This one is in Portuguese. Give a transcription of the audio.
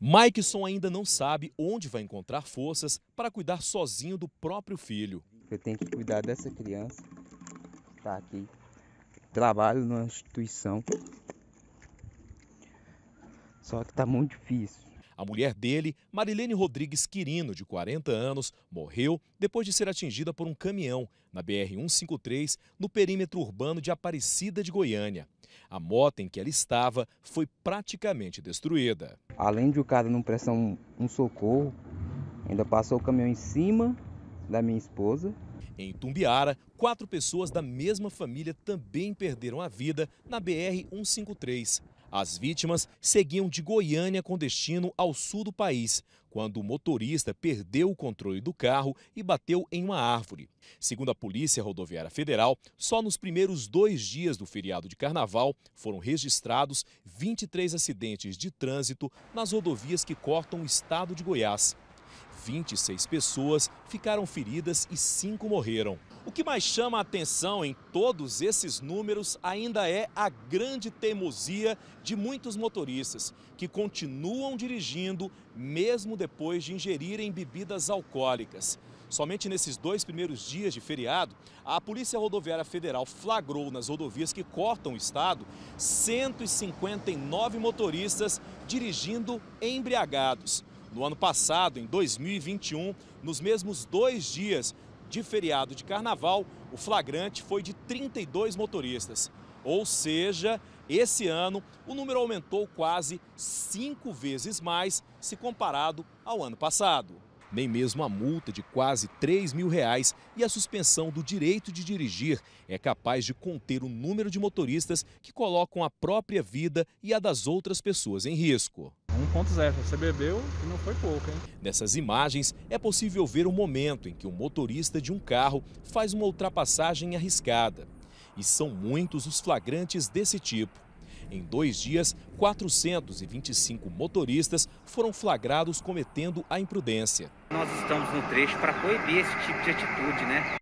Mikeson ainda não sabe onde vai encontrar forças para cuidar sozinho do próprio filho. Eu tenho que cuidar dessa criança, está aqui. Trabalho numa instituição, só que está muito difícil. A mulher dele, Marilene Rodrigues Quirino, de 40 anos, morreu depois de ser atingida por um caminhão na BR-153, no perímetro urbano de Aparecida de Goiânia. A moto em que ela estava foi praticamente destruída. Além de o cara não prestar um, um socorro, ainda passou o caminhão em cima da minha esposa. Em Tumbiara, quatro pessoas da mesma família também perderam a vida na BR-153. As vítimas seguiam de Goiânia com destino ao sul do país, quando o motorista perdeu o controle do carro e bateu em uma árvore. Segundo a Polícia Rodoviária Federal, só nos primeiros dois dias do feriado de carnaval foram registrados 23 acidentes de trânsito nas rodovias que cortam o estado de Goiás. 26 pessoas ficaram feridas e 5 morreram. O que mais chama a atenção em todos esses números ainda é a grande teimosia de muitos motoristas, que continuam dirigindo mesmo depois de ingerirem bebidas alcoólicas. Somente nesses dois primeiros dias de feriado, a Polícia Rodoviária Federal flagrou nas rodovias que cortam o estado 159 motoristas dirigindo embriagados. No ano passado, em 2021, nos mesmos dois dias de feriado de carnaval, o flagrante foi de 32 motoristas. Ou seja, esse ano o número aumentou quase cinco vezes mais se comparado ao ano passado nem mesmo a multa de quase 3 mil reais e a suspensão do direito de dirigir é capaz de conter o número de motoristas que colocam a própria vida e a das outras pessoas em risco. 1.0, você bebeu e não foi pouco, hein? Nessas imagens, é possível ver o momento em que o motorista de um carro faz uma ultrapassagem arriscada. E são muitos os flagrantes desse tipo. Em dois dias, 425 motoristas foram flagrados cometendo a imprudência. Nós estamos no trecho para proibir esse tipo de atitude, né?